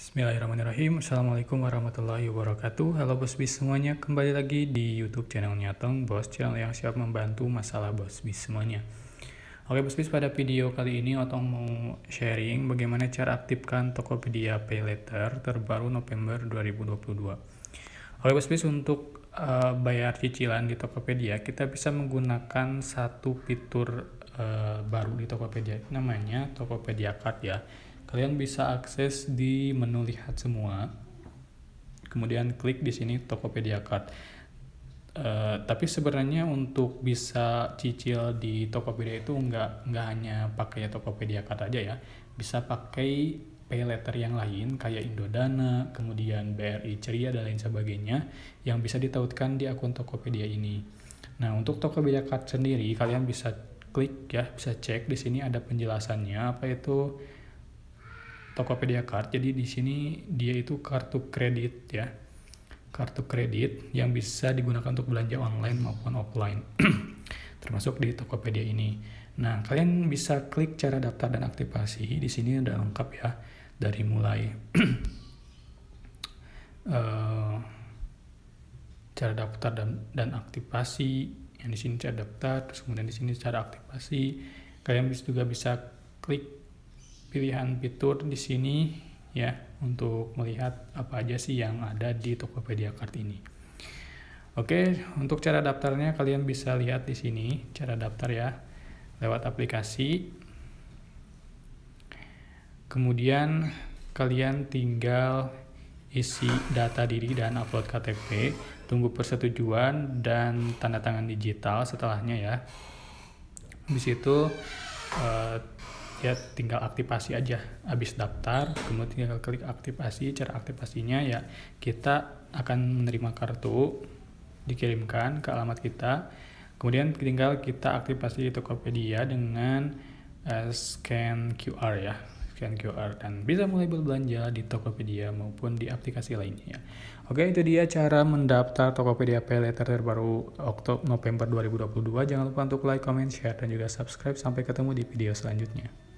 Bismillahirrahmanirrahim Assalamualaikum warahmatullahi wabarakatuh Halo Bos Bis semuanya Kembali lagi di Youtube channel Nyatong Bos channel yang siap membantu masalah Bos Bis semuanya Oke Bos Bis pada video kali ini Otong mau sharing bagaimana cara aktifkan Tokopedia Paylater terbaru November 2022 Oke Bos Bis untuk uh, bayar cicilan di Tokopedia kita bisa menggunakan satu fitur uh, baru di Tokopedia namanya Tokopedia Card ya Kalian bisa akses di menu lihat semua. Kemudian klik di sini Tokopedia Card. Uh, tapi sebenarnya untuk bisa cicil di Tokopedia itu nggak nggak hanya pakai Tokopedia Card aja ya, bisa pakai pay letter yang lain kayak Indodana, kemudian BRI Ceria dan lain sebagainya yang bisa ditautkan di akun Tokopedia ini. Nah untuk Tokopedia Card sendiri kalian bisa klik ya bisa cek di sini ada penjelasannya apa itu Tokopedia Card. Jadi di sini dia itu kartu kredit ya. Kartu kredit yang bisa digunakan untuk belanja online maupun offline. Termasuk di Tokopedia ini. Nah, kalian bisa klik cara daftar dan aktivasi. Di sini ada lengkap ya dari mulai uh, cara daftar dan dan aktivasi yang di sini cara daftar terus kemudian di sini cara aktivasi kalian bisa juga bisa klik pilihan fitur di sini ya untuk melihat apa aja sih yang ada di Tokopedia Card ini. Oke, untuk cara daftarnya kalian bisa lihat di sini cara daftar ya lewat aplikasi. Kemudian kalian tinggal isi data diri dan upload KTP, tunggu persetujuan dan tanda tangan digital setelahnya ya. Di situ eh, ya tinggal aktifasi aja habis daftar kemudian tinggal klik aktivasi cara aktivasinya ya kita akan menerima kartu dikirimkan ke alamat kita kemudian tinggal kita aktifasi di Tokopedia dengan uh, scan QR ya scan QR dan bisa mulai berbelanja di Tokopedia maupun di aplikasi lainnya. Ya. Oke, itu dia cara mendaftar Tokopedia Pay terbaru Oktober November 2022. Jangan lupa untuk like, comment, share, dan juga subscribe. Sampai ketemu di video selanjutnya.